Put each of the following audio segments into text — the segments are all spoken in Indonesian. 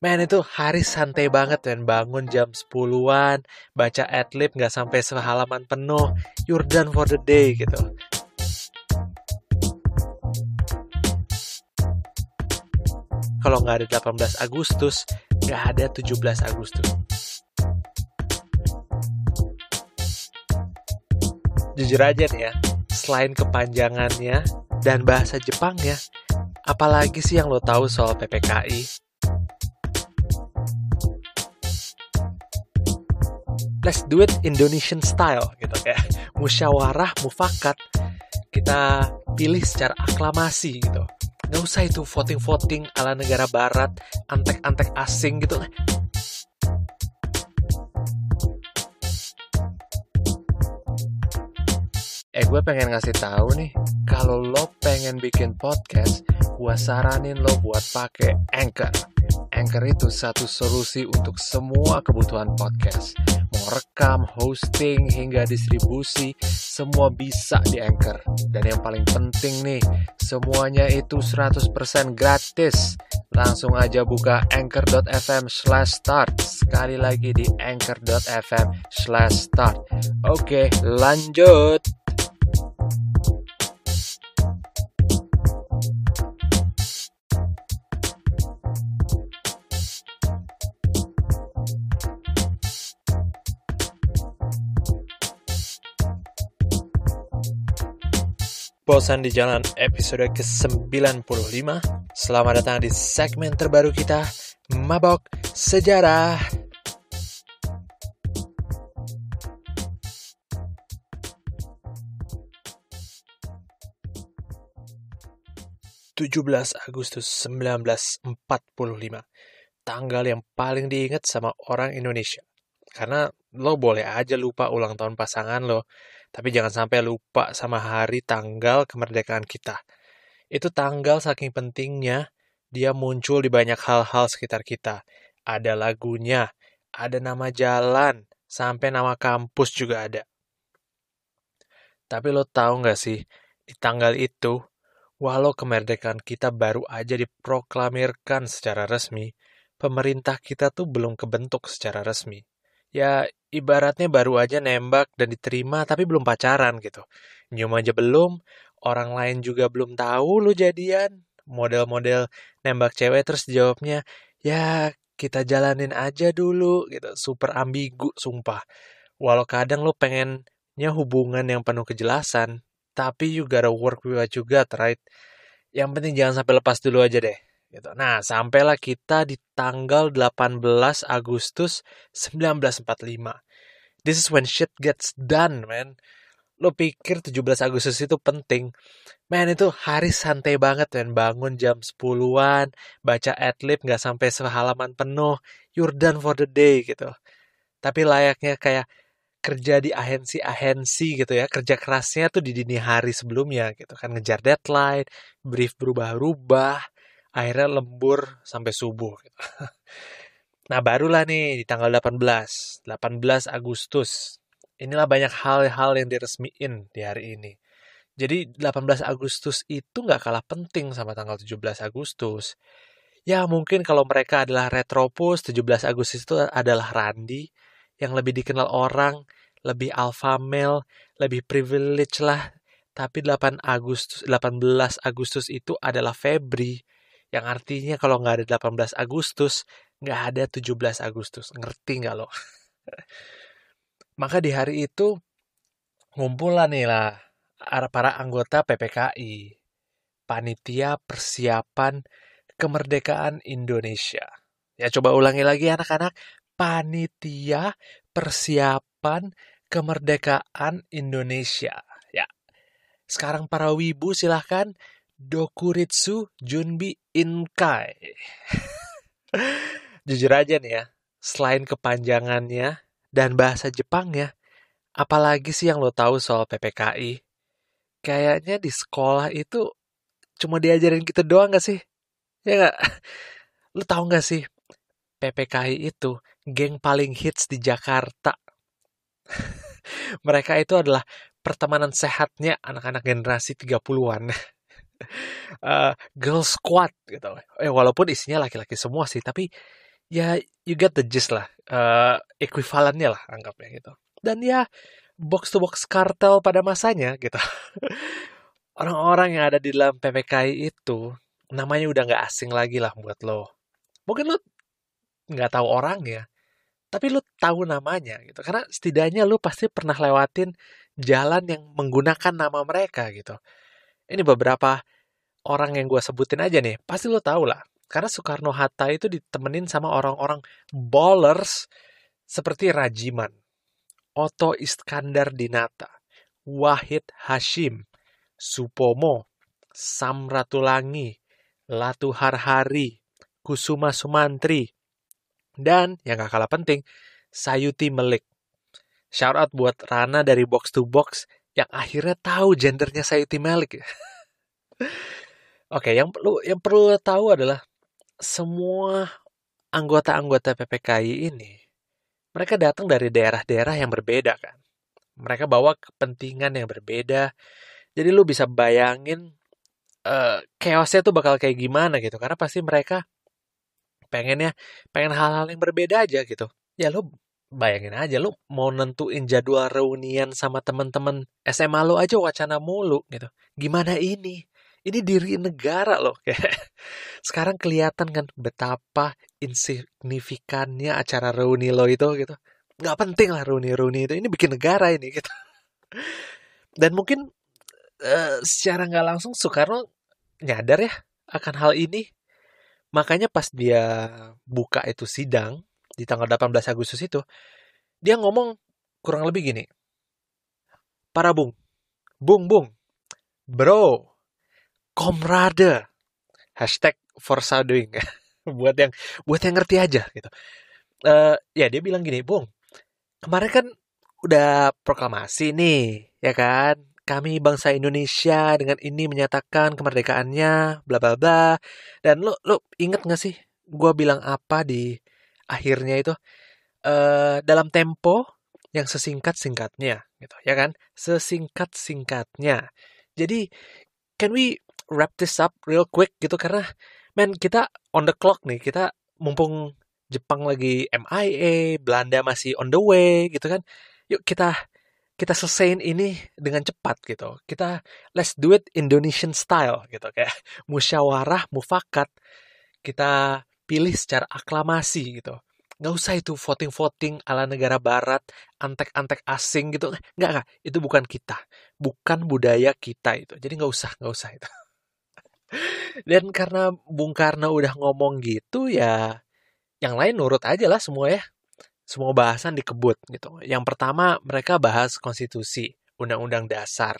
Men itu hari santai banget dan bangun jam 10-an, baca adlib nggak sampai sehalaman penuh, you're done for the day gitu. Kalau nggak ada 18 Agustus, nggak ada 17 Agustus. Jujur aja nih ya, selain kepanjangannya, dan bahasa Jepang ya. Apalagi sih yang lo tahu soal PPKI? Let's do it Indonesian style gitu kayak musyawarah mufakat kita pilih secara aklamasi gitu. Nggak usah itu voting-voting ala negara barat, antek-antek asing gitu. Eh gue pengen ngasih tahu nih, kalau lo pengen bikin podcast, gue saranin lo buat pakai Anchor. Anchor itu satu solusi untuk semua kebutuhan podcast. Mau rekam, hosting, hingga distribusi, semua bisa di Anchor. Dan yang paling penting nih, semuanya itu 100% gratis. Langsung aja buka anchor.fm slash start. Sekali lagi di anchor.fm slash start. Oke, lanjut. Bosan di Jalan episode ke-95 Selamat datang di segmen terbaru kita Mabok Sejarah ...17 Agustus 1945... ...tanggal yang paling diingat sama orang Indonesia. Karena lo boleh aja lupa ulang tahun pasangan lo, tapi jangan sampai lupa sama hari tanggal kemerdekaan kita. Itu tanggal saking pentingnya, dia muncul di banyak hal-hal sekitar kita. Ada lagunya, ada nama jalan, sampai nama kampus juga ada. Tapi lo tahu gak sih, di tanggal itu, walau kemerdekaan kita baru aja diproklamirkan secara resmi, pemerintah kita tuh belum kebentuk secara resmi ya ibaratnya baru aja nembak dan diterima tapi belum pacaran gitu. Nyium aja belum, orang lain juga belum tahu lu jadian. Model-model nembak cewek terus jawabnya, ya kita jalanin aja dulu gitu. Super ambigu sumpah. Walau kadang lu pengennya hubungan yang penuh kejelasan, tapi you gotta work with what you got, right? Yang penting jangan sampai lepas dulu aja deh. Gitu. Nah, sampailah kita di tanggal 18 Agustus 1945. This is when shit gets done, man. Lo pikir 17 Agustus itu penting. Man, itu hari santai banget, man. Bangun jam 10-an, baca adlib nggak sampai sehalaman penuh. You're done for the day, gitu. Tapi layaknya kayak kerja di ahensi-ahensi gitu ya kerja kerasnya tuh di dini hari sebelumnya gitu kan ngejar deadline brief berubah-ubah akhirnya lembur sampai subuh. Gitu. Nah barulah nih di tanggal 18, 18 Agustus. Inilah banyak hal-hal yang diresmiin di hari ini. Jadi 18 Agustus itu nggak kalah penting sama tanggal 17 Agustus. Ya mungkin kalau mereka adalah Retropus, 17 Agustus itu adalah Randi yang lebih dikenal orang, lebih alpha male, lebih privilege lah. Tapi 8 Agustus, 18 Agustus itu adalah Febri yang artinya kalau nggak ada 18 Agustus, nggak ada 17 Agustus. Ngerti nggak lo? Maka di hari itu, ngumpulan nih lah para anggota PPKI, Panitia Persiapan Kemerdekaan Indonesia. Ya coba ulangi lagi anak-anak, Panitia Persiapan Kemerdekaan Indonesia. Ya, sekarang para wibu silahkan Dokuritsu Junbi Inkai. Jujur aja nih ya, selain kepanjangannya dan bahasa Jepangnya, apalagi sih yang lo tahu soal PPKI? Kayaknya di sekolah itu cuma diajarin kita gitu doang gak sih? Ya gak? Lo tahu gak sih? PPKI itu geng paling hits di Jakarta. Mereka itu adalah pertemanan sehatnya anak-anak generasi 30-an uh, girl squad gitu. Eh walaupun isinya laki-laki semua sih, tapi ya you get the gist lah. Uh, eh, ekuivalennya lah anggapnya gitu. Dan ya box to box kartel pada masanya gitu. Orang-orang yang ada di dalam PPKI itu namanya udah nggak asing lagi lah buat lo. Mungkin lo nggak tahu ya, tapi lo tahu namanya gitu karena setidaknya lo pasti pernah lewatin jalan yang menggunakan nama mereka gitu ini beberapa orang yang gue sebutin aja nih, pasti lo tau lah. Karena Soekarno-Hatta itu ditemenin sama orang-orang ballers seperti Rajiman, Otto Iskandar Dinata, Wahid Hashim, Supomo, Samratulangi, Latu Harhari, Kusuma Sumantri, dan yang gak kalah penting, Sayuti Melik. Shout out buat Rana dari Box to Box yang akhirnya tahu gendernya Sayuti Malik. Ya. Oke, yang perlu yang perlu tahu adalah semua anggota-anggota PPKI ini mereka datang dari daerah-daerah yang berbeda kan. Mereka bawa kepentingan yang berbeda. Jadi lu bisa bayangin uh, chaosnya tuh bakal kayak gimana gitu karena pasti mereka pengennya pengen hal-hal yang berbeda aja gitu. Ya lu bayangin aja lu mau nentuin jadwal reunian sama temen-temen SMA lu aja wacana mulu gitu. Gimana ini? Ini diri negara loh. Sekarang kelihatan kan betapa insignifikannya acara reuni lo itu gitu. Gak penting lah reuni-reuni itu. Ini bikin negara ini gitu. Dan mungkin uh, secara nggak langsung Soekarno nyadar ya akan hal ini. Makanya pas dia buka itu sidang, di tanggal 18 Agustus itu, dia ngomong kurang lebih gini. Para bung, bung bung, bro, komrade, hashtag for shadowing. buat yang buat yang ngerti aja gitu. Uh, ya dia bilang gini, bung, kemarin kan udah proklamasi nih, ya kan? Kami bangsa Indonesia dengan ini menyatakan kemerdekaannya, bla bla bla. Dan lo lo inget gak sih? Gue bilang apa di akhirnya itu uh, dalam tempo yang sesingkat-singkatnya gitu ya kan sesingkat-singkatnya jadi can we wrap this up real quick gitu karena man kita on the clock nih kita mumpung Jepang lagi MIA Belanda masih on the way gitu kan yuk kita kita selesaiin ini dengan cepat gitu kita let's do it Indonesian style gitu kayak musyawarah mufakat kita pilih secara aklamasi gitu. Nggak usah itu voting-voting ala negara barat, antek-antek asing gitu. Nggak, nggak. Itu bukan kita. Bukan budaya kita itu. Jadi nggak usah, nggak usah itu. Dan karena Bung Karno udah ngomong gitu ya, yang lain nurut aja lah semua ya. Semua bahasan dikebut gitu. Yang pertama mereka bahas konstitusi, undang-undang dasar.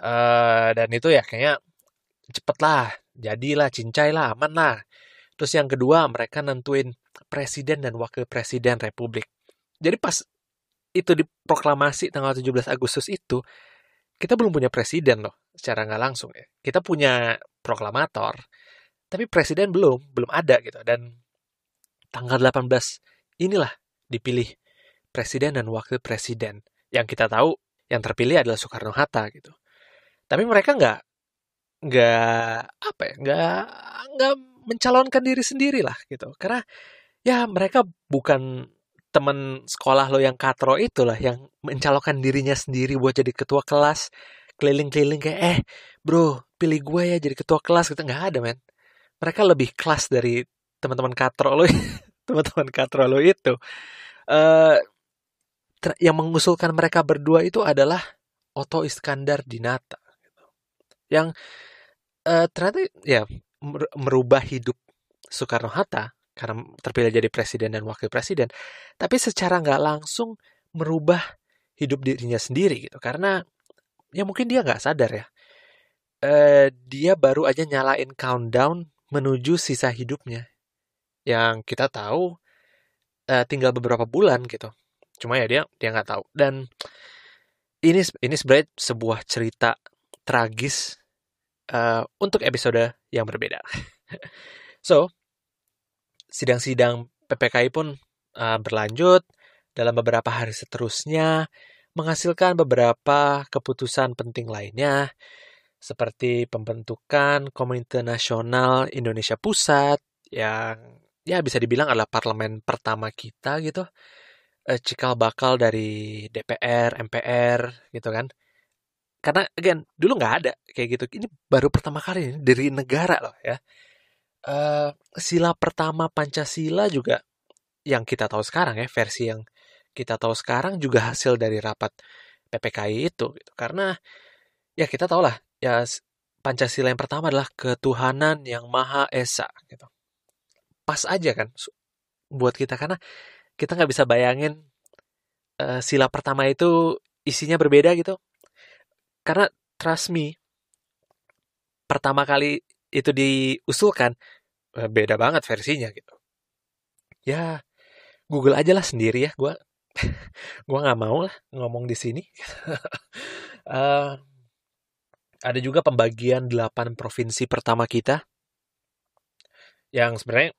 Uh, dan itu ya kayaknya cepet lah, jadilah, cincai lah, aman lah. Terus yang kedua, mereka nentuin presiden dan wakil presiden republik. Jadi pas itu diproklamasi tanggal 17 Agustus itu, kita belum punya presiden loh secara nggak langsung ya. Kita punya proklamator, tapi presiden belum, belum ada gitu. Dan tanggal 18 inilah dipilih presiden dan wakil presiden. Yang kita tahu yang terpilih adalah Soekarno-Hatta gitu. Tapi mereka nggak nggak apa ya nggak nggak mencalonkan diri sendiri lah gitu karena ya mereka bukan teman sekolah lo yang katro itulah yang mencalonkan dirinya sendiri buat jadi ketua kelas keliling-keliling kayak eh bro pilih gue ya jadi ketua kelas gitu nggak ada men mereka lebih kelas dari teman-teman katro lo ya, teman-teman katro lo itu uh, yang mengusulkan mereka berdua itu adalah Otto Iskandar Dinata gitu. yang uh, ternyata ya merubah hidup Soekarno Hatta karena terpilih jadi presiden dan wakil presiden, tapi secara nggak langsung merubah hidup dirinya sendiri gitu. Karena ya mungkin dia nggak sadar ya. Eh, dia baru aja nyalain countdown menuju sisa hidupnya. Yang kita tahu eh, tinggal beberapa bulan gitu. Cuma ya dia dia nggak tahu. Dan ini ini sebenarnya sebuah cerita tragis uh, untuk episode yang berbeda. so, sidang-sidang PPKI pun uh, berlanjut dalam beberapa hari seterusnya menghasilkan beberapa keputusan penting lainnya seperti pembentukan Komite Nasional Indonesia Pusat yang ya bisa dibilang adalah parlemen pertama kita gitu eh, cikal bakal dari DPR, MPR gitu kan karena again dulu nggak ada kayak gitu ini baru pertama kali ini dari negara loh ya uh, sila pertama pancasila juga yang kita tahu sekarang ya versi yang kita tahu sekarang juga hasil dari rapat ppki itu gitu. karena ya kita tahu lah ya pancasila yang pertama adalah ketuhanan yang maha esa gitu pas aja kan buat kita karena kita nggak bisa bayangin uh, sila pertama itu isinya berbeda gitu karena trust me pertama kali itu diusulkan eh, beda banget versinya gitu ya Google aja lah sendiri ya gue gue nggak mau lah ngomong di sini uh, ada juga pembagian 8 provinsi pertama kita yang sebenarnya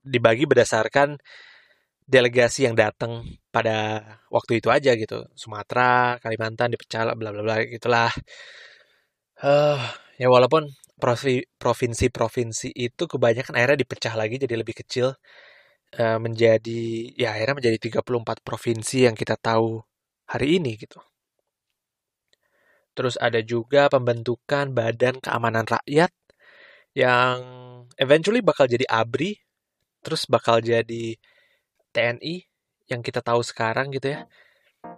dibagi berdasarkan delegasi yang datang pada waktu itu aja gitu Sumatera Kalimantan dipecah bla bla bla gitulah uh, ya walaupun provinsi-provinsi itu kebanyakan akhirnya dipecah lagi jadi lebih kecil uh, menjadi ya akhirnya menjadi 34 provinsi yang kita tahu hari ini gitu terus ada juga pembentukan Badan Keamanan Rakyat yang eventually bakal jadi ABRI terus bakal jadi TNI yang kita tahu sekarang gitu ya.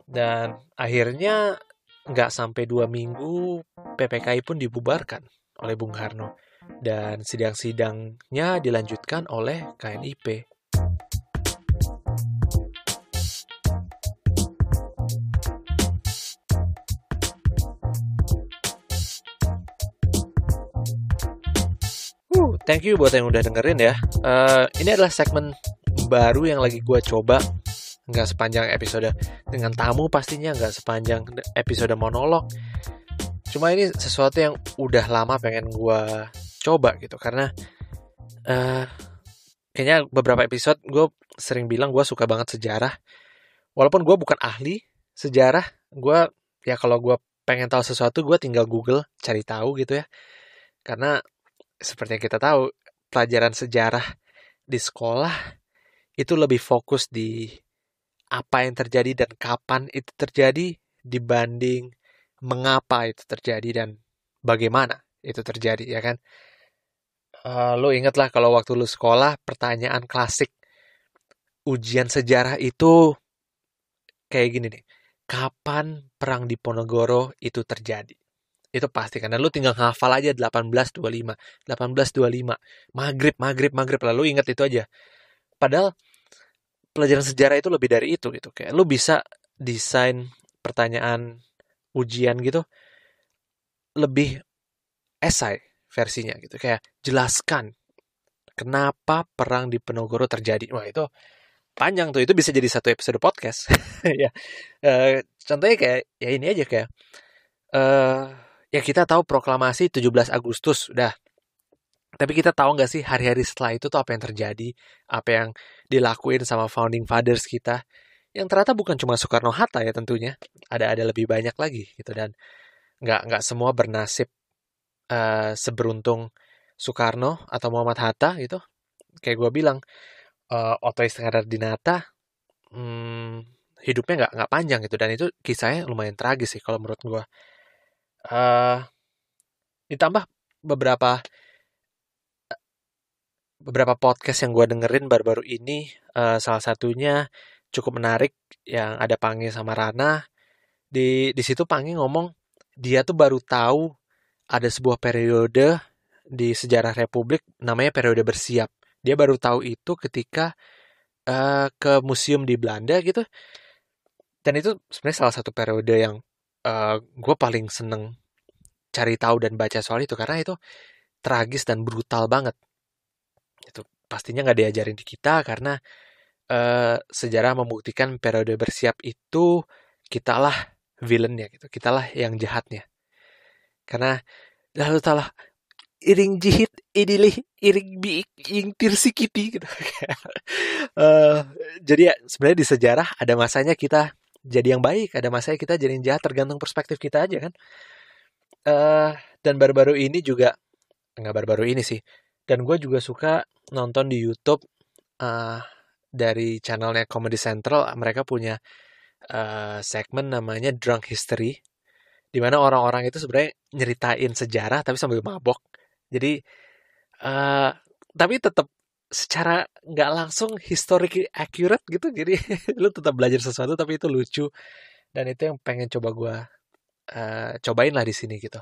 Dan akhirnya nggak sampai dua minggu PPKI pun dibubarkan oleh Bung Karno dan sidang-sidangnya dilanjutkan oleh KNIP. thank you buat yang udah dengerin ya. Uh, ini adalah segmen baru yang lagi gue coba nggak sepanjang episode dengan tamu pastinya nggak sepanjang episode monolog cuma ini sesuatu yang udah lama pengen gue coba gitu karena uh, kayaknya beberapa episode gue sering bilang gue suka banget sejarah walaupun gue bukan ahli sejarah gue ya kalau gue pengen tahu sesuatu gue tinggal google cari tahu gitu ya karena seperti yang kita tahu pelajaran sejarah di sekolah itu lebih fokus di apa yang terjadi dan kapan itu terjadi dibanding mengapa itu terjadi dan bagaimana itu terjadi ya kan uh, eh, lo inget kalau waktu lo sekolah pertanyaan klasik ujian sejarah itu kayak gini nih kapan perang di Diponegoro itu terjadi itu pasti karena lo tinggal hafal aja 1825 1825 maghrib maghrib maghrib lalu ingat itu aja padahal pelajaran sejarah itu lebih dari itu gitu kayak lu bisa desain pertanyaan ujian gitu lebih esai versinya gitu kayak jelaskan kenapa perang di Penogoro terjadi wah itu panjang tuh itu bisa jadi satu episode podcast ya e, contohnya kayak ya ini aja kayak e, ya kita tahu proklamasi 17 Agustus udah tapi kita tahu nggak sih hari-hari setelah itu tuh apa yang terjadi, apa yang dilakuin sama founding fathers kita, yang ternyata bukan cuma Soekarno Hatta ya tentunya, ada ada lebih banyak lagi gitu dan nggak nggak semua bernasib uh, seberuntung Soekarno atau Muhammad Hatta gitu. Kayak gue bilang, uh, Otto Sengadar Dinata, hmm, hidupnya nggak nggak panjang gitu dan itu kisahnya lumayan tragis sih kalau menurut gue. Uh, ditambah beberapa beberapa podcast yang gue dengerin baru-baru ini uh, salah satunya cukup menarik yang ada Pangi sama Rana di di situ Pangi ngomong dia tuh baru tahu ada sebuah periode di sejarah Republik namanya periode bersiap dia baru tahu itu ketika uh, ke museum di Belanda gitu dan itu sebenarnya salah satu periode yang uh, eh, gue paling seneng cari tahu dan baca soal itu karena itu tragis dan brutal banget itu pastinya nggak diajarin di kita karena uh, sejarah membuktikan periode bersiap itu kitalah villainnya gitu kitalah yang jahatnya karena lalu salah iring jihit idilih iring biik ing tirsikiti gitu uh, jadi ya, sebenarnya di sejarah ada masanya kita jadi yang baik ada masanya kita jadi yang jahat tergantung perspektif kita aja kan uh, dan baru-baru ini juga nggak baru-baru ini sih dan gue juga suka nonton di YouTube uh, dari channelnya Comedy Central mereka punya uh, segmen namanya Drunk History dimana orang-orang itu sebenarnya nyeritain sejarah tapi sambil mabok jadi uh, tapi tetap secara nggak langsung historik accurate gitu jadi lu tetap belajar sesuatu tapi itu lucu dan itu yang pengen coba gue uh, cobain lah di sini gitu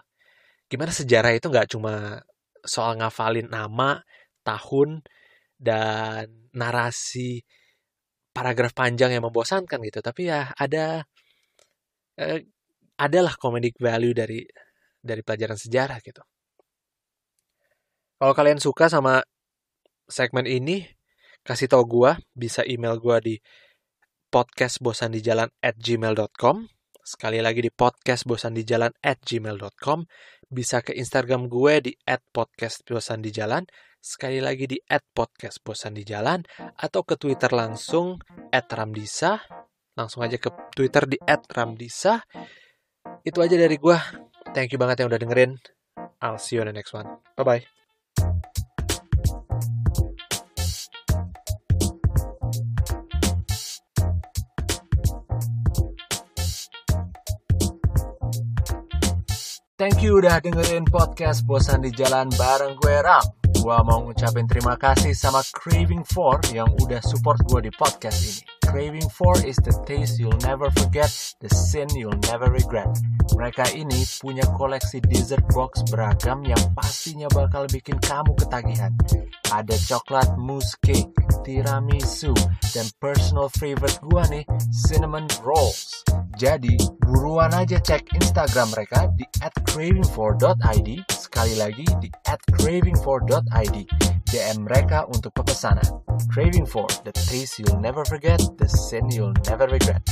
gimana sejarah itu nggak cuma soal ngafalin nama, tahun, dan narasi paragraf panjang yang membosankan gitu. Tapi ya ada eh, adalah comedic value dari dari pelajaran sejarah gitu. Kalau kalian suka sama segmen ini, kasih tau gue, bisa email gue di podcastbosandijalan at gmail.com Sekali lagi di podcastbosandijalan at gmail.com bisa ke Instagram gue di @podcastbosandijalan, sekali lagi di @podcastbosandijalan atau ke Twitter langsung @ramdisa. Langsung aja ke Twitter di @ramdisa. Itu aja dari gue. Thank you banget yang udah dengerin. I'll see you on the next one. Bye bye. Thank you udah dengerin podcast Bosan di Jalan bareng gue Ram. Gua mau ngucapin terima kasih sama craving for yang udah support gue di podcast ini craving for is the taste you'll never forget, the sin you'll never regret. Mereka ini punya koleksi dessert box beragam yang pastinya bakal bikin kamu ketagihan. Ada coklat mousse cake, tiramisu, dan personal favorite gua nih, cinnamon rolls. Jadi, buruan aja cek Instagram mereka di @cravingfor.id, sekali lagi di @cravingfor.id DM mereka untuk pepesanan. Craving for the taste you'll never forget, the sin you'll never regret.